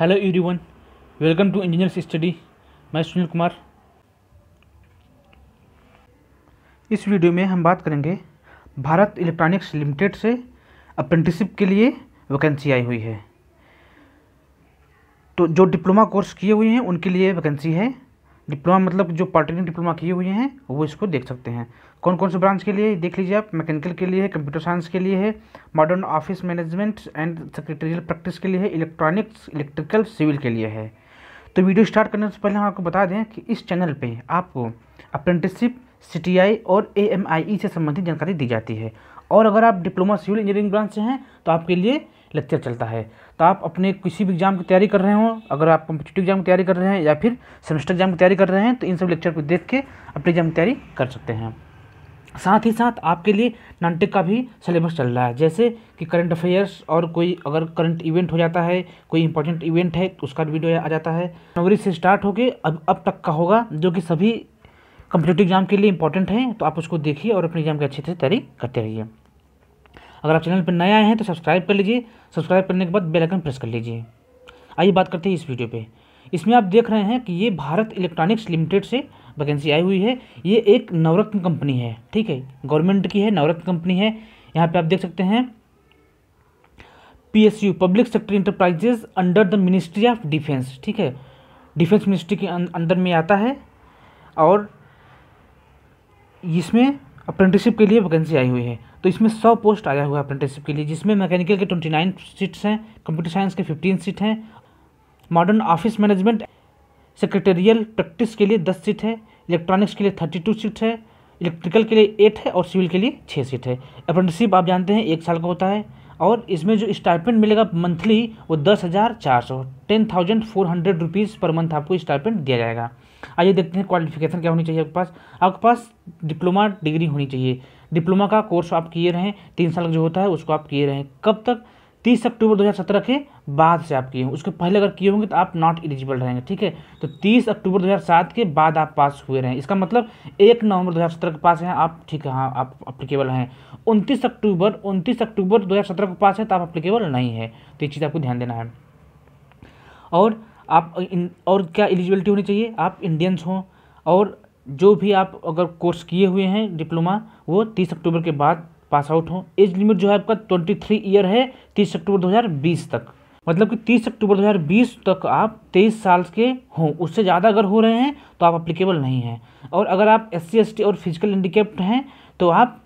hello everyone welcome to engineer study मैं सुनील कुमार इस video में हम बात करेंगे भारत इलेक्ट्रॉनिक्स लिमिटेड से अप्रेंटिसिप के लिए वैकेंसी आई हुई है तो जो डिप्लोमा कोर्स किए हुए हैं उनके लिए वैकेंसी है डिप्लोमा मतलब जो पॉलिटेक्निक डिप्लोमा किए हुए हैं वो इसको देख सकते हैं कौन कौन से ब्रांच के लिए देख लीजिए आप मैकेनिकल के लिए है कंप्यूटर साइंस के लिए है modern office management and secretarial practice के लिए है इलेक्ट्रॉनिक्स इलेक्ट्रिकल सिविल के लिए है तो वीडियो स्टार्ट करने से पहले हम आपको बता दें कि इस चैनल पर आपको अप्रेंटिसशिप सी और ए से संबंधित जानकारी दी जाती है और अगर आप डिप्लोमा सिविल इंजीनियरिंग ब्रांच से हैं तो आपके लिए लेक्चर चलता है तो आप अपने किसी भी एग्ज़ाम की तैयारी कर रहे हो अगर आप कम्पिटेटिव एग्जाम की तैयारी कर रहे हैं या फिर सेमेस्टर एग्जाम की तैयारी कर रहे हैं तो इन सब लेक्चर को देख के अपने एग्जाम की तैयारी कर सकते हैं साथ ही साथ आपके लिए नानटेक का भी सिलेबस चल रहा है जैसे कि करंट अफेयर्स और कोई अगर करंट इवेंट हो जाता है कोई इंपॉर्टेंट इवेंट है तो उसका वीडियो आ जाता है जनवरी से स्टार्ट होके अब अब तक का होगा जो कि सभी कम्पिटेटिव एग्जाम के लिए इंपॉर्टेंट है तो आप उसको देखिए और अपने एग्जाम की अच्छे से तैयारी करते रहिए अगर आप चैनल पर नए आए हैं तो सब्सक्राइब कर लीजिए सब्सक्राइब करने के बाद बेल आइकन प्रेस कर लीजिए आइए बात करते हैं इस वीडियो पे इसमें आप देख रहे हैं कि ये भारत इलेक्ट्रॉनिक्स लिमिटेड से वैकेंसी आई हुई है ये एक नवरत्न कंपनी है ठीक है गवर्नमेंट की है नवरत्न कंपनी है यहाँ पे आप देख सकते हैं PSU public sector enterprises under the ministry of defence ठीक है डिफेंस मिनिस्ट्री के अं-, अंदर में आता है और इसमें अप्रेंटिसशिप के लिए वैकेंसी आई हुई है तो इसमें सौ पोस्ट आया हुआ है अप्रेंटिसशिप के लिए जिसमें मैकेनिकल के ट्वेंटी नाइन सीट्स हैं कंप्यूटर साइंस के फिफ्टीन सीट हैं modern office management secretarial practice के लिए दस सीट है इलेक्ट्रॉनिक्स के लिए थर्टी टू सीट है इलेक्ट्रिकल के लिए एट है और सिविल के लिए छः सीट है अप्रेंटिसशिप आप जानते हैं एक साल का होता है और इसमें जो स्टाइपेंट मिलेगा मंथली वो दस हज़ार चार सौ ten thousand four hundred rupees पर मंथ आपको स्टाइपेंट दिया जाएगा आइए देखते हैं क्वालिफिकेशन क्या होनी चाहिए आपके पास आपके पास डिप्लोमा डिग्री होनी चाहिए डिप्लोमा का कोर्स आप किए रहें तीन साल का जो होता है उसको आप किए रहें कब तक तीस अक्टूबर 2017 के बाद से आप किए होंगे उसके पहले अगर किए होंगे तो आप नॉट एलिजिबल रहेंगे ठीक है तो 30 अक्टूबर 2007 के बाद आप पास हुए रहें हैं इसका मतलब 1 नवंबर 2017 के पास हैं आप ठीक है हाँ आप अप्लीकेबल हैं 29 अक्टूबर 29 अक्टूबर 2017 के पास है तो आप अप्लीकेबल नहीं है तो ये चीज़ आपको ध्यान देना है और आप और क्या एलिजिबिलिटी होनी चाहिए आप इंडियंस हों और जो भी आप अगर कोर्स किए हुए हैं डिप्लोमा वो तीस अक्टूबर के बाद पास आउट हो एज लिमिट जो है आपका ट्वेंटी थ्री ईयर है तीस अक्टूबर दो हज़ार बीस तक मतलब कि 30 अक्टूबर 2020 तक आप 23 साल के हों उससे ज़्यादा अगर हो रहे हैं तो आप अप्लीकेबल नहीं हैं और अगर आप एस सी और फिजिकल हैंडीकेप्ट हैं तो आप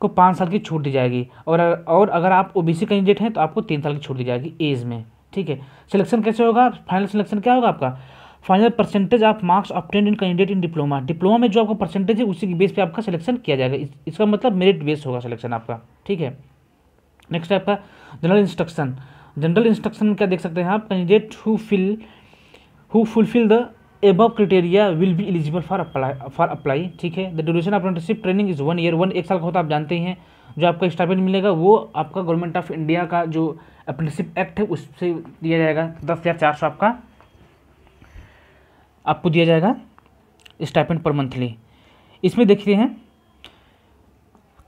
को पाँच साल की छूट दी जाएगी और और अगर आप ओ बी सी कैंडिडेट हैं तो आपको तीन साल की छूट दी जाएगी एज में ठीक है सिलेक्शन कैसे होगा फाइनल सिलेक्शन क्या होगा आपका final percentage of marks obtained in candidate in diploma diploma में जो आपका परसेंटेज है उसी के बेस पे आपका सिलेक्शन किया जाएगा इस, इसका मतलब मेरिट बेस होगा सिलेक्शन आपका ठीक है नेक्स्ट है आपका जनरल इंस्ट्रक्शन जनरल इंस्ट्रक्शन क्या देख सकते हैं आप candidate who fill who fulfil the above criteria will be eligible for apply for apply ठीक है the duration of training is one year one एक साल का होता आप जानते ही हैं जो आपका स्टाफेंट मिलेगा वो आपका गवर्नमेंट ऑफ इंडिया का जो अप्रेंटिसिप एक्ट है उससे दिया जाएगा दस हज़ार चार सौ आपका आपको दिया जाएगा स्टाइपेंट पर मंथली इसमें देखिए हैं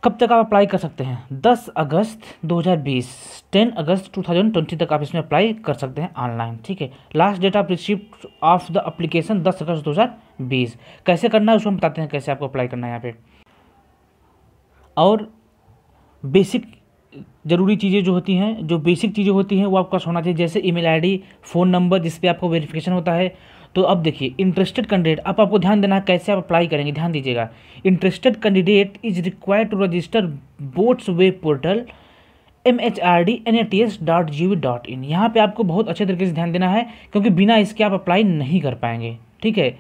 कब तक आप अप्लाई कर सकते हैं 10 अगस्त 2020 10 अगस्त 2020 तक आप इसमें अप्लाई कर सकते हैं ऑनलाइन ठीक है last date of receive of the application 10 अगस्त 2020 कैसे करना है उसको हम बताते हैं कैसे आपको अप्लाई करना है यहाँ पे और बेसिक ज़रूरी चीज़ें जो होती हैं जो बेसिक चीज़ें होती हैं वो आपका होना चाहिए जैसे ई मेल फ़ोन नंबर जिस पर आपको वेरीफिकेशन होता है तो अब देखिए इंटरेस्टेड कैंडिडेट आप आपको ध्यान देना कैसे आप अप्लाई करेंगे ध्यान दीजिएगा interested candidate is required to register BOATs web portal M H R D N A T S dot G V dot in यहाँ पर आपको बहुत अच्छे तरीके से ध्यान देना है क्योंकि बिना इसके आप अप्लाई नहीं कर पाएंगे ठीक है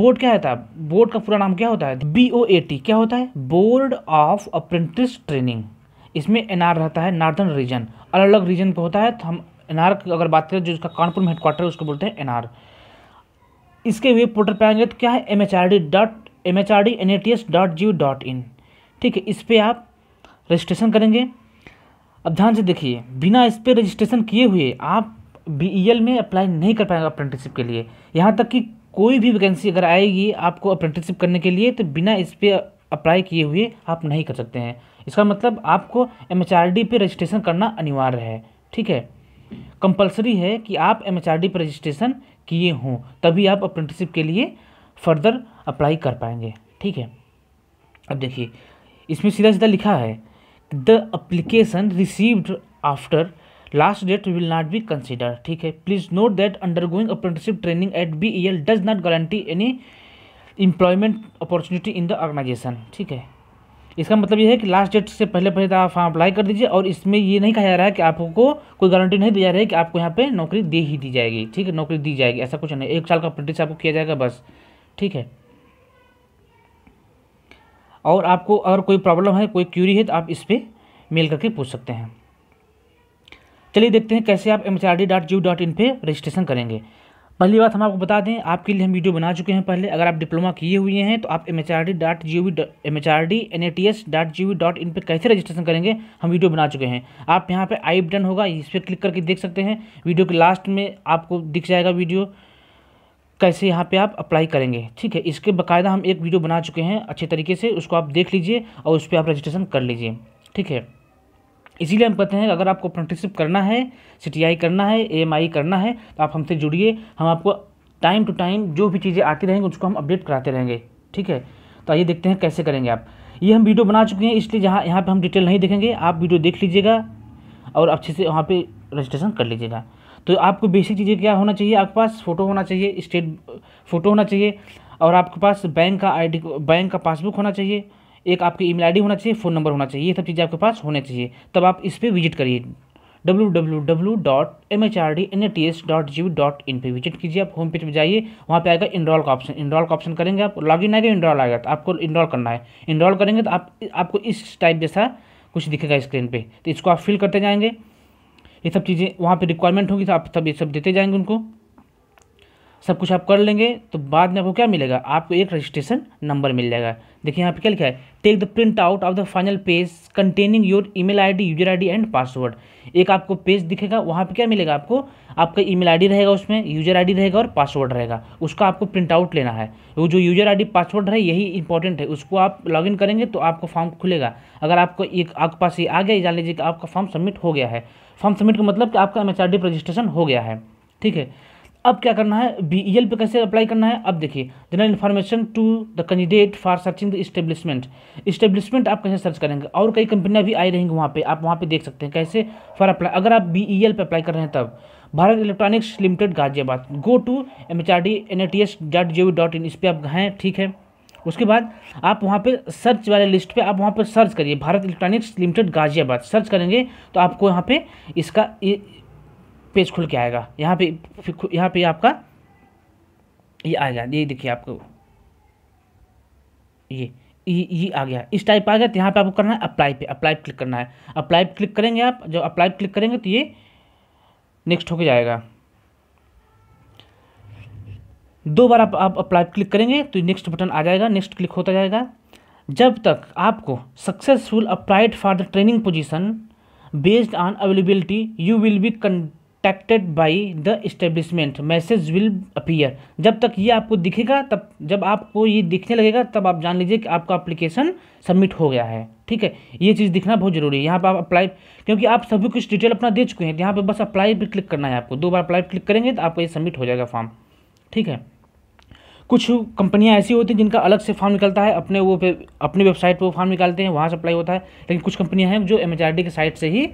बोर्ड क्या होता है बोर्ड का पूरा नाम क्या होता है बी ओ ए टी क्या होता है बोर्ड ऑफ अप्रेंटिस ट्रेनिंग इसमें एन आर रहता है नॉर्दर्न रीजन अलग अलग रीजन पर होता है तो हम एन आर अगर बात करें जो इसका कानपुर में हेडक्वार्टर है उसको बोलते हैं एन आर इसके वेब पोर्टल पर आएंगे तो क्या है M H R D dot M H R D N A T S dot G dot in ठीक है इस पर आप रजिस्ट्रेशन करेंगे अब ध्यान से देखिए बिना इस पर रजिस्ट्रेशन किए हुए आप बी ई एल में अप्लाई नहीं कर पाएंगे अप्रेंटिसशिप के लिए यहाँ तक कि कोई भी वैकेंसी अगर आएगी आपको अप्रेंटिसशिप करने के लिए तो बिना इस पर अप्लाई किए हुए आप नहीं कर सकते हैं इसका मतलब आपको एम एच आर डी पर रजिस्ट्रेशन करना अनिवार्य है ठीक है कंपलसरी है कि आप एम एच आर डी पर रजिस्ट्रेशन किए हों तभी आप अप्रेंटिसिप के लिए फर्दर अप्लाई कर पाएंगे ठीक है अब देखिए इसमें सीधा सीधा लिखा है the application received after last date will not be consider ठीक है please note that undergoing apprenticeship training at B E L does not guarantee any employment opportunity in the organisation ठीक है इसका मतलब यह है कि लास्ट डेट से पहले पहले तो आप फॉर्म अप्लाई कर दीजिए और इसमें ये नहीं कहा जा रहा है कि आपको कोई गारंटी नहीं दी जा रही है कि आपको यहाँ पे नौकरी दे ही दी जाएगी ठीक है नौकरी दी जाएगी ऐसा कुछ नहीं एक साल का प्रैक्टिस आपको किया जाएगा बस ठीक है और आपको अगर कोई प्रॉब्लम है कोई क्यूरी है तो आप इस पर मेल करके पूछ सकते हैं चलिए देखते हैं कैसे आप M dot G dot in पर रजिस्ट्रेशन करेंगे पहली बात हम आपको बता दें आपके लिए हम वीडियो बना चुके हैं पहले अगर आप डिप्लोमा किए हुए हैं तो आप M H R D dot G O V M H R D N A T S dot G O V dot in पर कैसे रजिस्ट्रेशन करेंगे हम वीडियो बना चुके हैं आप यहाँ पे आई बटन होगा इस पर क्लिक करके देख सकते हैं वीडियो के लास्ट में आपको दिख जाएगा वीडियो कैसे यहाँ पे आप अप्लाई करेंगे ठीक है इसके बाकायदा हम एक वीडियो बना चुके हैं अच्छे तरीके से उसको आप देख लीजिए और उस पर आप रजिस्ट्रेशन कर लीजिए ठीक है इसीलिए हम कहते हैं अगर आपको अप्रेंटिसिप करना है सी करना है ए करना है तो आप हमसे जुड़िए हम आपको टाइम टू टाइम जो भी चीज़ें आती रहेंगी उसको हम अपडेट कराते रहेंगे ठीक है तो आइए देखते हैं कैसे करेंगे आप ये हम वीडियो बना चुके हैं इसलिए जहाँ यहाँ पर हम डिटेल नहीं देखेंगे आप वीडियो देख लीजिएगा और अच्छे से वहाँ पर रजिस्ट्रेशन कर लीजिएगा तो आपको बेसिक चीज़ें क्या होना चाहिए आपके पास फ़ोटो होना चाहिए स्टेट फ़ोटो होना चाहिए और आपके पास बैंक का आईडी बैंक का पासबुक होना चाहिए एक आपकी ईमेल आईडी होना चाहिए फ़ोन नंबर होना चाहिए ये सब चीज़ें आपके पास होने चाहिए तब आप इस पर विजिट करिए W W W dot M H R D N A T S dot G dot in पर विजिट कीजिए आप होम पेज पर जाइए वहाँ पे आएगा इनरॉल का ऑप्शन इनरॉल का ऑप्शन करेंगे आप लॉगिन आएगा इनरॉल आएगा तो आपको इनरॉल करना है इनरॉल करेंगे तो आप आपको इस टाइप जैसा कुछ दिखेगा स्क्रीन पे तो इसको आप फिल करते जाएंगे ये सब चीज़ें वहाँ पे रिक्वायरमेंट होगी तो आप सब ये सब देते जाएंगे उनको सब कुछ आप कर लेंगे तो बाद में आपको क्या मिलेगा आपको एक रजिस्ट्रेशन नंबर मिल जाएगा देखिए यहाँ पे क्या लिखा है take the printout of the final page containing your email ID user ID and password एक आपको पेज दिखेगा वहाँ पे क्या मिलेगा आपको आपका ईमेल आईडी रहेगा उसमें यूजर आईडी रहेगा और पासवर्ड रहेगा उसका आपको प्रिंट आउट लेना है वो जो यूजर आईडी पासवर्ड है यही इंपॉर्टेंट है उसको आप इन करेंगे तो आपका फॉर्म खुलेगा अगर आपको एक आपके पास ये आ गया जान लीजिए कि आपका फॉर्म सबमिट हो गया है फॉर्म सबमिट का मतलब कि आपका एम एच रजिस्ट्रेशन हो गया है ठीक है अब क्या करना है बी ई एल पे कैसे अप्लाई करना है अब देखिए general information to the candidate for searching the establishment stablishment आप कैसे सर्च करेंगे और कई कंपनियां भी आई रहेंगी वहाँ पे आप वहाँ पे देख सकते हैं कैसे फॉर अप्लाई अगर आप बी ई एल पे अप्लाई कर रहे हैं तब Bharat electronics limited Ghaziabad go to M H R D N A T S dot G O V dot in इस पर आप हैं ठीक है उसके बाद आप वहाँ पे सर्च वाले लिस्ट पे आप वहाँ पे सर्च करिए Bharat electronics limited Ghaziabad search करेंगे तो आपको यहाँ पे इसका पेज खुल के आएगा यहाँ पे यहाँ पे आपका ये आ गया ये देखिए आपको ये ये आ गया इस टाइप आ गया तो यहाँ पे आपको करना है अप्लाई पे अप्लाई क्लिक करना है अप्लाई क्लिक करेंगे आप जब अप्लाई क्लिक करेंगे तो ये नेक्स्ट होके जाएगा दो बार आप आप अप्लाई क्लिक करेंगे तो नेक्स्ट बटन आ जाएगा नेक्स्ट क्लिक होता जाएगा जब तक आपको successful applied for the training position based on availability you will be contacted by the establishment message will appear जब तक ये आपको दिखेगा तब जब आपको ये दिखने लगेगा तब आप जान लीजिए कि आपका अप्लीकेशन सबमिट हो गया है ठीक है ये चीज़ दिखना बहुत ज़रूरी है यहाँ पर आप अप्लाई क्योंकि आप सभी कुछ डिटेल अपना दे चुके हैं तो यहाँ पर बस अप्लाई पर क्लिक करना है आपको दो बार अप्लाई क्लिक करेंगे तो आपको ये सबमिट हो जाएगा फॉर्म ठीक है कुछ कंपनियां ऐसी होती हैं जिनका अलग से फॉर्म निकलता है अपने वो पे अपनी वेबसाइट पर वो फॉर्म निकालते हैं वहाँ से अप्लाई होता है लेकिन कुछ कंपनियां हैं जो एम के साइट से ही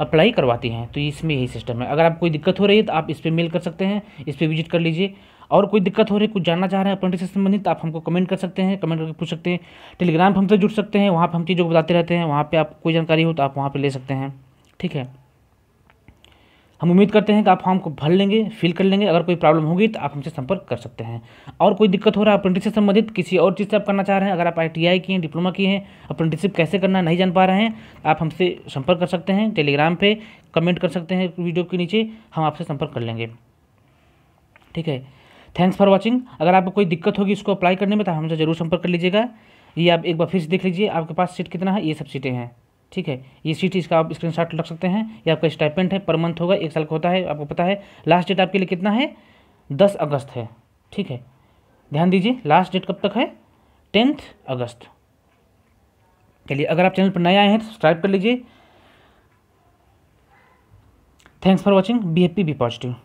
अप्लाई करवाती हैं तो इसमें यही सिस्टम है अगर आप कोई दिक्कत हो रही है तो आप इस पर मेल कर सकते हैं इस पर विजिट कर लीजिए और कोई दिक्कत हो रही है कुछ जानना चाह रहे हैं अप्रेंटिस से संबंधित तो आप हमको कमेंट कर सकते हैं कमेंट करके पूछ सकते हैं टेलीग्राम पर हमसे जुड़ सकते हैं वहाँ पर हम चीज़ों को बताते रहते हैं वहाँ पर आप कोई जानकारी हो तो आप वहाँ पर ले सकते हैं ठीक है हम उम्मीद करते हैं कि आप फॉर्म को भर लेंगे फिल कर लेंगे अगर कोई प्रॉब्लम होगी तो आप हमसे संपर्क कर सकते हैं और कोई दिक्कत हो रहा है अप्रेंटिस से संबंधित किसी और चीज़ से आप करना चाह रहे हैं अगर आप आई टी आई किए हैं डिप्लोमा किए हैं अप्रेंटिसिप कैसे करना नहीं जान पा रहे हैं तो आप हमसे संपर्क कर सकते हैं टेलीग्राम पर कमेंट कर सकते हैं वीडियो के नीचे हम आपसे संपर्क कर लेंगे ठीक है थैंक्स फॉर वॉचिंग अगर आपको कोई दिक्कत होगी इसको अप्लाई करने में तो हमसे जरूर संपर्क कर लीजिएगा ये आप एक बार फिर से देख लीजिए आपके पास सीट कितना है ये सब सीटें हैं ठीक है ये सीट इसका आप स्क्रीन शॉट लग सकते हैं ये आपका स्टाइपेंट है पर मंथ होगा एक साल का होता है आपको पता है लास्ट डेट आपके लिए कितना है दस अगस्त है ठीक है ध्यान दीजिए लास्ट डेट कब तक है टेंथ अगस्त चलिए अगर आप चैनल पर नए आए हैं तो सब्सक्राइब कर लीजिए thanks for watching be happy be positive